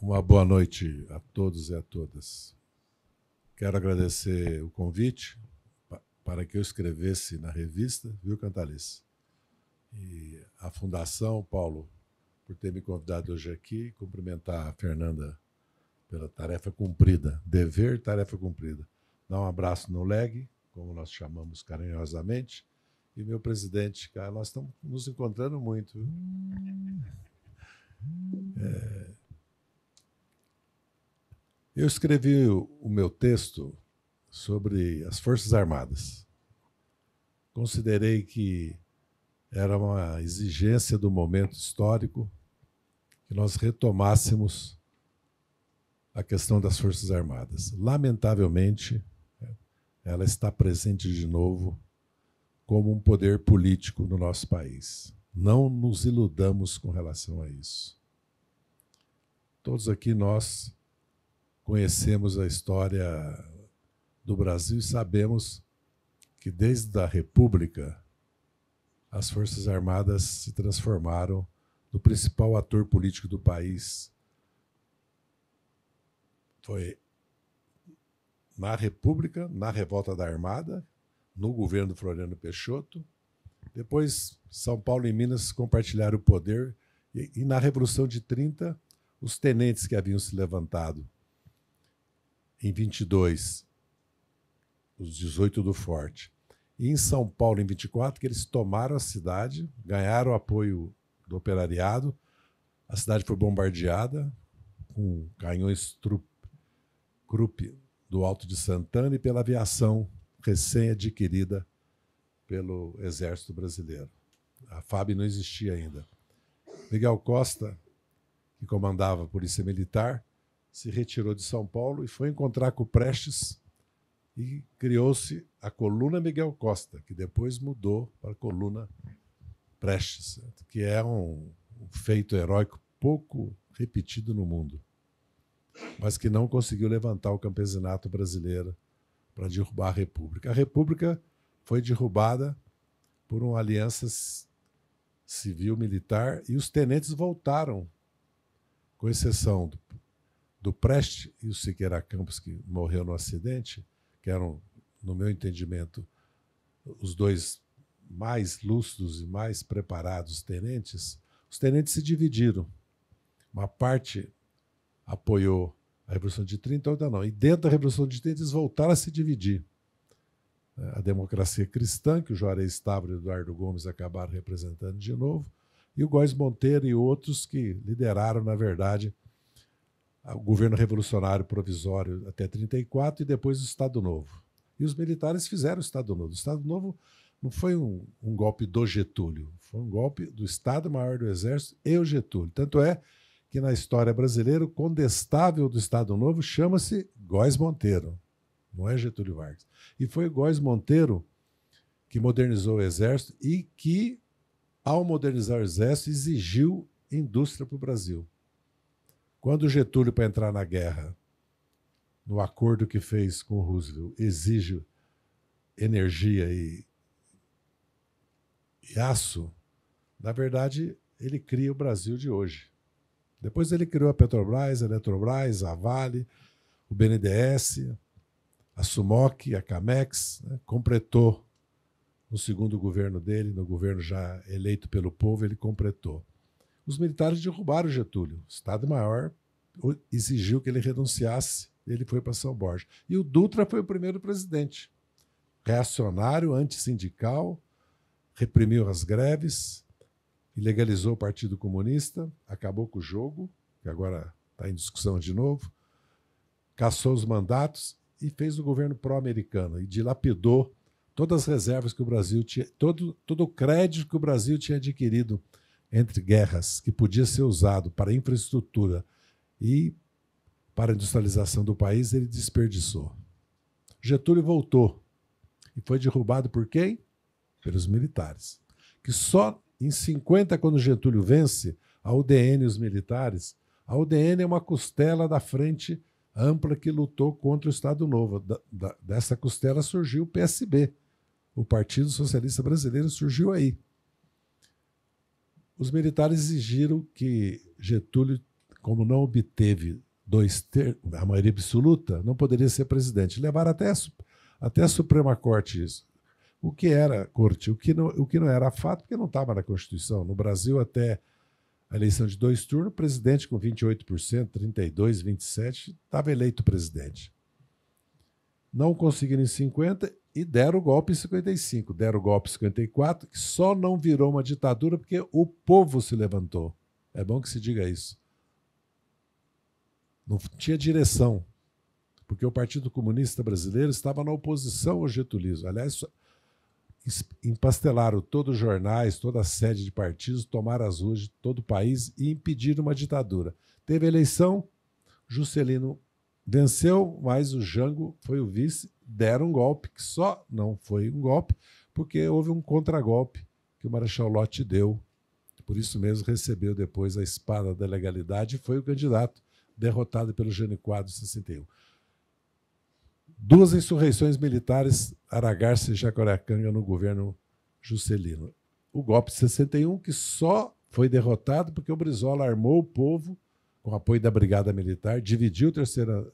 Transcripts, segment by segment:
Uma boa noite a todos e a todas. Quero agradecer o convite para que eu escrevesse na revista, viu, Cantalice? E a Fundação, Paulo, por ter me convidado hoje aqui, cumprimentar a Fernanda pela tarefa cumprida, dever, tarefa cumprida. Dar um abraço no LEG, como nós chamamos carinhosamente, e meu presidente, cara, nós estamos nos encontrando muito. Hum. É, eu escrevi o meu texto sobre as Forças Armadas. Considerei que era uma exigência do momento histórico que nós retomássemos a questão das Forças Armadas. Lamentavelmente, ela está presente de novo como um poder político no nosso país. Não nos iludamos com relação a isso. Todos aqui nós conhecemos a história do Brasil e sabemos que desde a República as Forças Armadas se transformaram no principal ator político do país. Foi na República, na revolta da Armada, no governo Floriano Peixoto. Depois, São Paulo e Minas compartilharam o poder. E, e na Revolução de 30, os tenentes que haviam se levantado em 22, os 18 do Forte. E em São Paulo, em 24, que eles tomaram a cidade, ganharam o apoio do operariado, a cidade foi bombardeada com canhões Krupp do Alto de Santana e pela aviação recém-adquirida pelo Exército Brasileiro. A FAB não existia ainda. Miguel Costa, que comandava a Polícia Militar, se retirou de São Paulo e foi encontrar com o Prestes e criou-se a Coluna Miguel Costa, que depois mudou para a Coluna Prestes, que é um, feito heróico pouco repetido no mundo, mas que não conseguiu levantar o campesinato brasileiro para derrubar a República. A República foi derrubada por uma aliança civil-militar e os tenentes voltaram, com exceção do do Preste e o Siqueira Campos, que morreu no acidente, que eram, no meu entendimento, os dois mais lúcidos e mais preparados tenentes, os tenentes se dividiram. Uma parte apoiou a Revolução de 30, outra não. E dentro da Revolução de 30, eles voltaram a se dividir. A democracia cristã, que o Juarez Távora e o Eduardo Gomes acabaram representando de novo, e o Góes Monteiro e outros que lideraram, na verdade, ah, o governo revolucionário provisório até 34 e depois o Estado Novo. E os militares fizeram o Estado Novo. O Estado Novo não foi um, um golpe do Getúlio, foi um golpe do Estado-Maior do Exército e o Getúlio. Tanto é que na história brasileira o condestável do Estado Novo chama-se Góes Monteiro, não é Getúlio Vargas. E foi Góes Monteiro que modernizou o Exército e que, ao modernizar o Exército, exigiu indústria para o Brasil. Quando Getúlio, para entrar na guerra, no acordo que fez com Roosevelt, exige energia e, e aço, na verdade, ele cria o Brasil de hoje. Depois ele criou a Petrobras, a Eletrobras, a Vale, o BNDES, a Sumoc, a Camex, né? completou no segundo governo dele, no governo já eleito pelo povo, ele completou os militares derrubaram Getúlio. O Estado-Maior exigiu que ele renunciasse, ele foi para São Borja. E o Dutra foi o primeiro presidente. Reacionário, antissindical, reprimiu as greves, ilegalizou o Partido Comunista, acabou com o jogo, que agora está em discussão de novo, caçou os mandatos e fez o governo pró-americano e dilapidou todas as reservas que o Brasil tinha, todo, todo o crédito que o Brasil tinha adquirido entre guerras que podia ser usado para infraestrutura e para a industrialização do país, ele desperdiçou. Getúlio voltou e foi derrubado por quem? Pelos militares. Que só em 50, quando Getúlio vence, a UDN e os militares, a UDN é uma costela da frente ampla que lutou contra o Estado Novo. Da, da, dessa costela surgiu o PSB. O Partido Socialista Brasileiro surgiu aí. Os militares exigiram que Getúlio, como não obteve dois ter a maioria absoluta, não poderia ser presidente. Levaram até a, até a Suprema Corte isso. O que era corte, o que não, o que não era fato, porque não estava na Constituição. No Brasil, até a eleição de dois turnos, o presidente com 28%, 32%, 27%, estava eleito presidente. Não conseguiram em 50%, e deram o golpe em 55, deram o golpe em 54, que só não virou uma ditadura porque o povo se levantou. É bom que se diga isso. Não tinha direção, porque o Partido Comunista Brasileiro estava na oposição ao getulismo. Aliás, empastelaram todos os jornais, toda a sede de partidos, tomaram as ruas de todo o país e impediram uma ditadura. Teve eleição, Juscelino venceu, mas o Jango foi o vice deram um golpe, que só não foi um golpe, porque houve um contragolpe que o Marechal Lott deu. Por isso mesmo recebeu depois a espada da legalidade e foi o candidato derrotado pelo Jânio Quadros em 61. Duas insurreições militares, Aragarça e Jacaracanga, no governo Juscelino. O golpe de 61, que só foi derrotado porque o Brizola armou o povo com apoio da Brigada Militar, dividiu o Terceira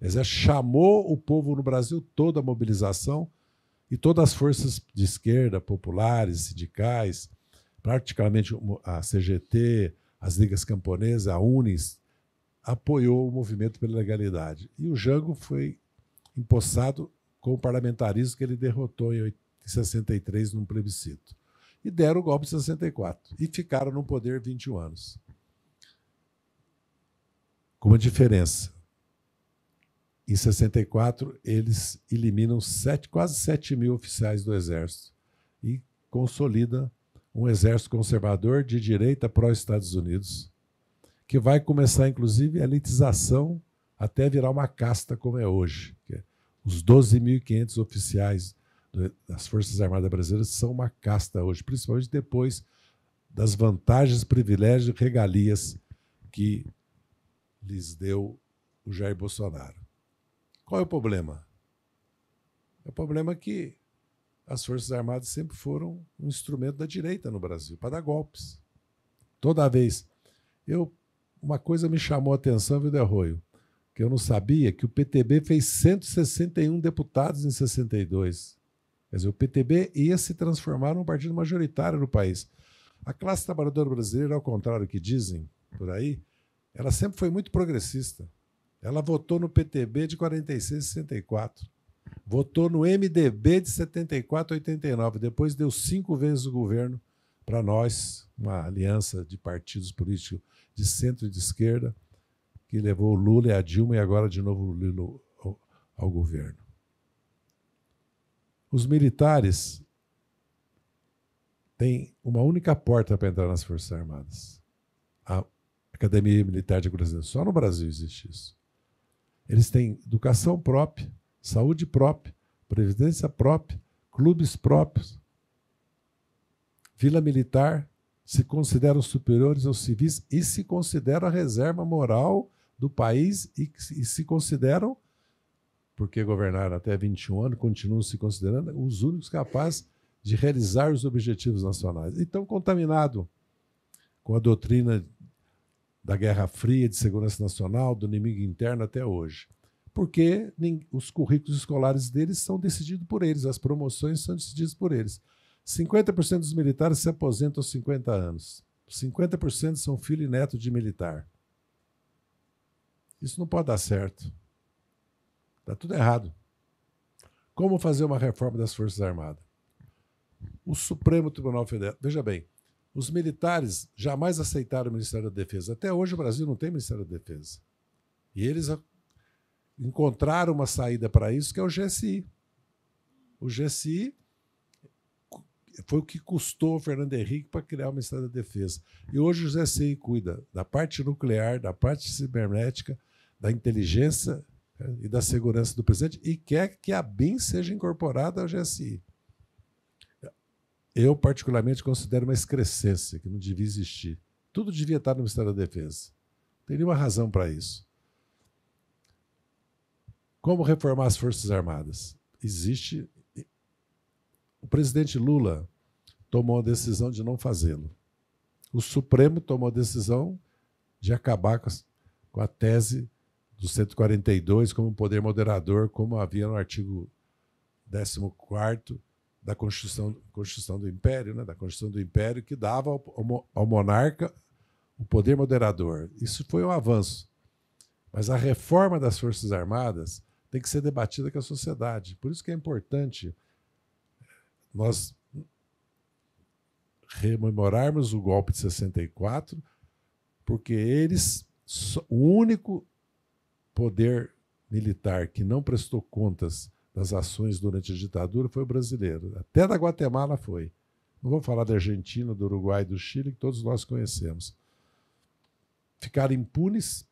Exército chamou o povo no Brasil toda a mobilização e todas as forças de esquerda, populares, sindicais, praticamente a CGT, as ligas camponesas, a Unis, apoiou o movimento pela legalidade. E o Jango foi empossado com o parlamentarismo que ele derrotou em 63 num plebiscito. E deram o golpe de 64. E ficaram no poder 21 anos. Com uma diferença. Em 64, eles eliminam sete, quase 7 mil oficiais do Exército e consolida um exército conservador de direita pró-Estados Unidos, que vai começar, inclusive, a elitização até virar uma casta como é hoje. É os 12.500 oficiais das Forças Armadas Brasileiras são uma casta hoje, principalmente depois das vantagens, privilégios e regalias que lhes deu o Jair Bolsonaro. Qual é o problema? É o problema que as Forças Armadas sempre foram um instrumento da direita no Brasil para dar golpes. Toda vez. Eu, uma coisa me chamou a atenção, viu, Arroio? Que eu não sabia que o PTB fez 161 deputados em 62. Quer dizer, o PTB ia se transformar num partido majoritário no país. A classe trabalhadora brasileira, ao contrário do que dizem por aí, ela sempre foi muito progressista. Ela votou no PTB de 46 a 64. Votou no MDB de 74 a 89. Depois deu cinco vezes o governo para nós, uma aliança de partidos políticos de centro e de esquerda, que levou o Lula e a Dilma e agora de novo o Lula ao, ao governo. Os militares têm uma única porta para entrar nas Forças Armadas. A Academia Militar de Brasília. Só no Brasil existe isso. Eles têm educação própria, saúde própria, previdência própria, clubes próprios. Vila Militar se consideram superiores aos civis e se consideram a reserva moral do país e, e se consideram, porque governaram até 21 anos, continuam se considerando os únicos capazes de realizar os objetivos nacionais. Então, contaminado com a doutrina da Guerra Fria, de Segurança Nacional, do inimigo interno até hoje. Porque os currículos escolares deles são decididos por eles, as promoções são decididas por eles. 50% dos militares se aposentam aos 50 anos. 50% são filho e neto de militar. Isso não pode dar certo. Está tudo errado. Como fazer uma reforma das Forças Armadas? O Supremo Tribunal Federal. Veja bem, os militares jamais aceitaram o Ministério da Defesa. Até hoje o Brasil não tem Ministério da Defesa. E eles encontraram uma saída para isso, que é o GSI. O GSI foi o que custou o Fernando Henrique para criar o Ministério da Defesa. E hoje o GSI cuida da parte nuclear, da parte cibernética, da inteligência né, e da segurança do presidente e quer que a BIM seja incorporada ao GSI. Eu, particularmente, considero uma excrescência que não devia existir. Tudo devia estar no Ministério da Defesa. Não tem nenhuma razão para isso. Como reformar as Forças Armadas? Existe. O presidente Lula tomou a decisão de não fazê-lo. O Supremo tomou a decisão de acabar com a tese do 142 como poder moderador, como havia no artigo 14 da Constituição, Constituição do Império, né? da Constituição do Império, que dava ao, ao monarca o poder moderador. Isso foi um avanço. Mas a reforma das Forças Armadas tem que ser debatida com a sociedade. Por isso que é importante eh, nós rememorarmos o golpe de 64, porque eles, o único poder militar que não prestou contas das ações durante a ditadura foi o brasileiro. Até da Guatemala foi. Não vou falar da Argentina, do Uruguai, do Chile, que todos nós conhecemos. Ficaram impunes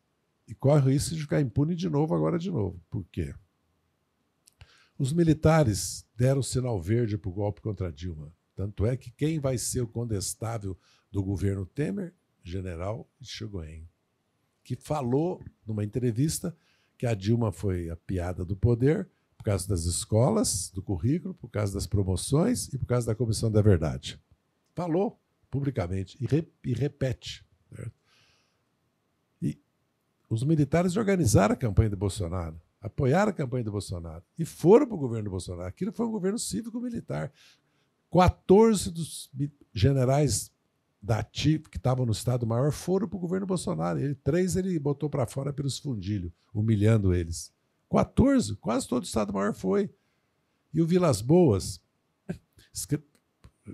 e corre o risco de ficar impune de novo, agora de novo. Por quê? Os militares deram o sinal verde para o golpe contra Dilma. Tanto é que quem vai ser o condestável do governo Temer? General Chigoen, que falou numa entrevista que a Dilma foi a piada do poder causa das escolas, do currículo, por causa das promoções e por causa da Comissão da Verdade. Falou publicamente e, re, e repete. E os militares organizaram a campanha do Bolsonaro, apoiaram a campanha do Bolsonaro e foram para o governo do Bolsonaro. Aquilo foi um governo cívico-militar. 14 dos generais da TIP, que estavam no Estado Maior, foram para o governo Bolsonaro. Ele, três ele botou para fora pelos fundilhos, humilhando eles. 14, quase todo o Estado-Maior foi. E o Vilas Boas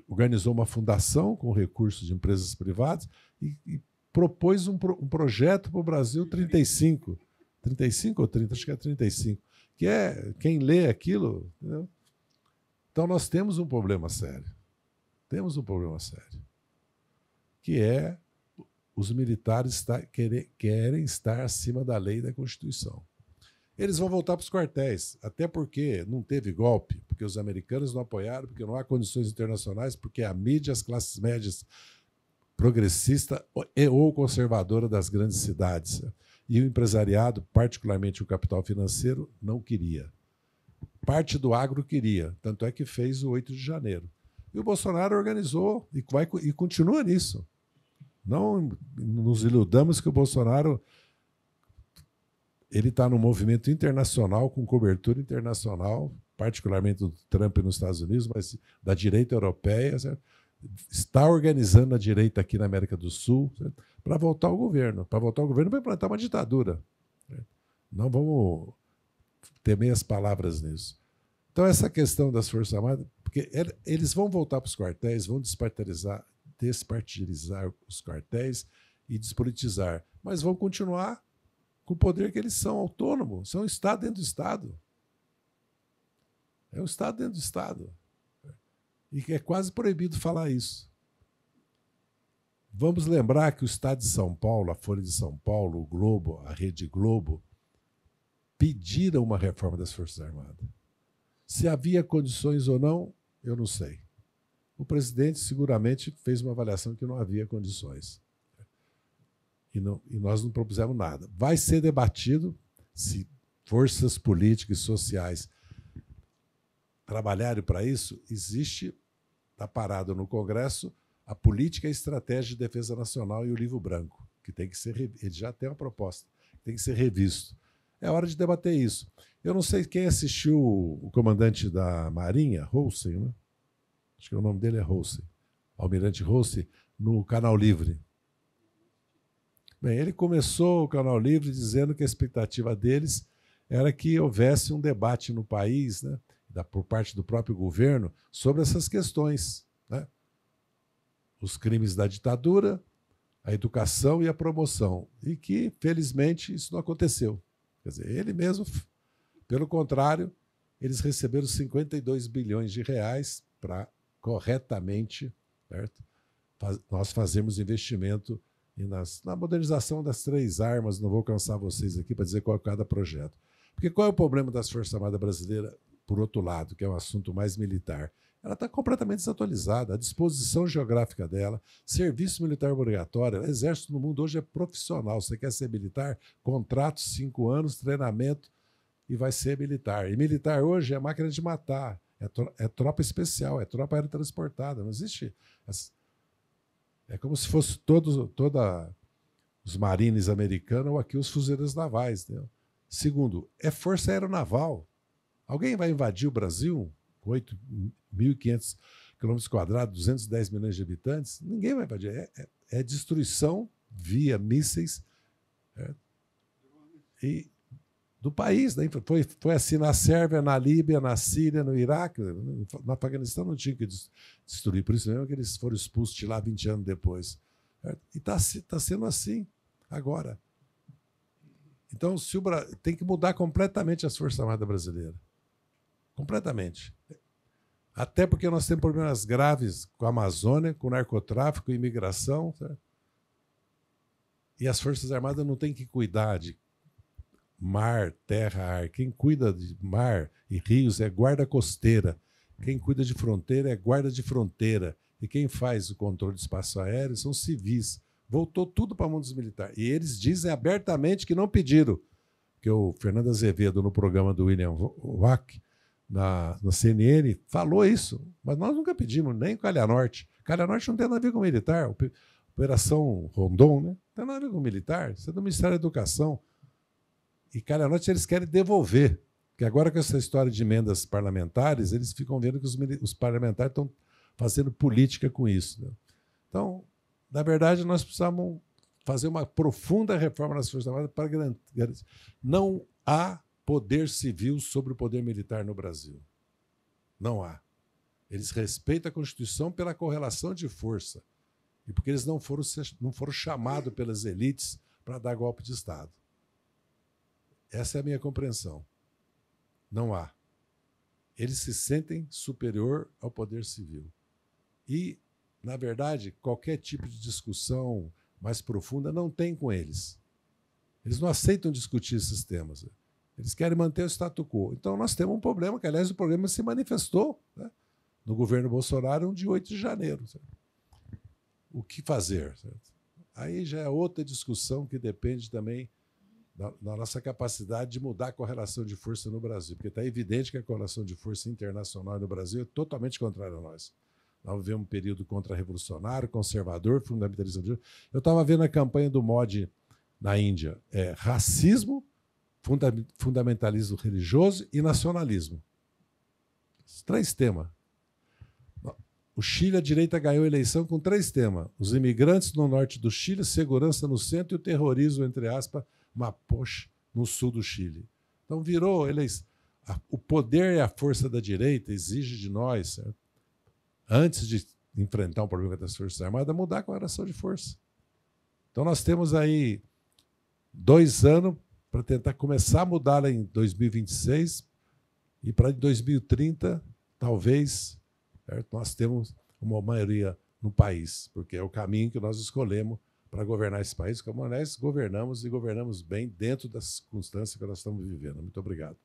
organizou uma fundação com recursos de empresas privadas e, e propôs um, pro, um projeto para o Brasil 35. 35 ou 30? Acho que é 35. Que é quem lê aquilo. Entendeu? Então nós temos um problema sério. Temos um problema sério. Que é os militares querem, querem estar acima da lei e da Constituição eles vão voltar para os quartéis, até porque não teve golpe, porque os americanos não apoiaram, porque não há condições internacionais, porque a mídia, as classes médias progressista e ou conservadora das grandes cidades. E o empresariado, particularmente o capital financeiro, não queria. Parte do agro queria, tanto é que fez o 8 de janeiro. E o Bolsonaro organizou e, vai, e continua nisso. Não nos iludamos que o Bolsonaro ele está no movimento internacional, com cobertura internacional, particularmente do Trump nos Estados Unidos, mas da direita europeia, certo? está organizando a direita aqui na América do Sul para voltar ao governo. Para voltar ao governo, para implantar uma ditadura. Certo? Não vamos ter meias palavras nisso. Então, essa questão das Forças Armadas, porque eles vão voltar para os quartéis, vão despartidarizar, despartidarizar os quartéis e despolitizar, mas vão continuar com o poder que eles são, autônomo, são Estado dentro do Estado. É um Estado dentro do Estado. E é quase proibido falar isso. Vamos lembrar que o Estado de São Paulo, a Folha de São Paulo, o Globo, a Rede Globo, pediram uma reforma das Forças Armadas. Se havia condições ou não, eu não sei. O presidente seguramente fez uma avaliação que não havia condições e, não, e nós não propusemos nada. Vai ser debatido se forças políticas e sociais trabalharem para isso. Existe, está parado no Congresso, a política e estratégia de defesa nacional e o livro branco, que tem que ser ele já tem uma proposta, tem que ser revisto. É hora de debater isso. Eu não sei quem assistiu o comandante da Marinha, Holsen, né? acho que o nome dele é Holsen, Almirante Holsen, no Canal Livre. Bem, ele começou o Canal Livre dizendo que a expectativa deles era que houvesse um debate no país, né, da, por parte do próprio governo, sobre essas questões. Né? Os crimes da ditadura, a educação e a promoção. E que, felizmente, isso não aconteceu. Quer dizer, ele mesmo, pelo contrário, eles receberam 52 bilhões de reais para corretamente certo? nós fazermos investimento e nas, na modernização das três armas. Não vou cansar vocês aqui para dizer qual é cada projeto. Porque qual é o problema das Forças Armadas Brasileiras, por outro lado, que é um assunto mais militar? Ela está completamente desatualizada. A disposição geográfica dela, serviço militar obrigatório, exército no mundo hoje é profissional. Você quer ser militar? Contrato, cinco anos, treinamento e vai ser militar. E militar hoje é máquina de matar, é, é tropa especial, é tropa aerotransportada. Não existe. Essa é como se fosse todos, toda os marines americanos ou aqui os fuzileiros navais. né? Segundo, é força aeronaval. Alguém vai invadir o Brasil com 8.500 quilômetros quadrados, 210 milhões de habitantes? Ninguém vai invadir. É, é, é destruição via mísseis. É. E do país. Né? Então, foi, foi assim na Sérvia, na Líbia, na Síria, no Iraque. Né? No Afeganistão não tinha que destruir. Por isso mesmo que eles foram expulsos de lá 20 anos depois. E está tá sendo assim agora. Então, se o Bra... tem que mudar completamente as Forças Armadas Brasileiras. Completamente. Até porque nós temos problemas graves com a Amazônia, com o narcotráfico, imigração. Certo? E as Forças Armadas não têm que cuidar de mar, terra, ar. Quem cuida de mar e rios é guarda costeira. Quem cuida de fronteira é guarda de fronteira. E quem faz o controle de espaço aéreo são civis. Voltou tudo para a mão dos militares. E eles dizem abertamente que não pediram. Que o Fernando Azevedo, no programa do William Wack, na, na CNN, falou isso. Mas nós nunca pedimos, nem Calha Norte. Calha Norte não tem nada a ver com militar. Operação Rondon, né? Não tem nada a ver com militar. Isso é do Ministério da Educação. E cada noite eles querem devolver. Porque agora com essa história de emendas parlamentares, eles ficam vendo que os, os parlamentares estão fazendo política com isso. Né? Então, na verdade, nós precisamos fazer uma profunda reforma nas Forças Armadas para garantir. Não há poder civil sobre o poder militar no Brasil. Não há. Eles respeitam a Constituição pela correlação de força e porque eles não foram, não foram chamados pelas elites para dar golpe de Estado. Essa é a minha compreensão. Não há. Eles se sentem superior ao poder civil. E, na verdade, qualquer tipo de discussão mais profunda não tem com eles. Eles não aceitam discutir esses temas. Eles querem manter o status quo. Então, nós temos um problema, que, aliás, o problema se manifestou né, no governo Bolsonaro no 8 de janeiro. Certo? O que fazer? Certo? Aí já é outra discussão que depende também na nossa capacidade de mudar a correlação de força no Brasil, porque está evidente que a correlação de força internacional no Brasil é totalmente contrária a nós. Nós vivemos um período contra-revolucionário, conservador, fundamentalista. Eu estava vendo a campanha do MOD na Índia: é, racismo, funda fundamentalismo religioso e nacionalismo. três temas. O Chile, a direita ganhou a eleição com três temas: os imigrantes no norte do Chile, segurança no centro e o terrorismo, entre aspas, Mapoche, no sul do Chile. Então virou eles O poder e a força da direita exige de nós, certo? antes de enfrentar um problema das Forças Armadas, mudar a correlação de força. Então nós temos aí dois anos para tentar começar a mudar em 2026 e para 2030, talvez, certo? nós temos uma maioria no país, porque é o caminho que nós escolhemos para governar esse país, como nós governamos e governamos bem dentro das circunstâncias que nós estamos vivendo. Muito obrigado.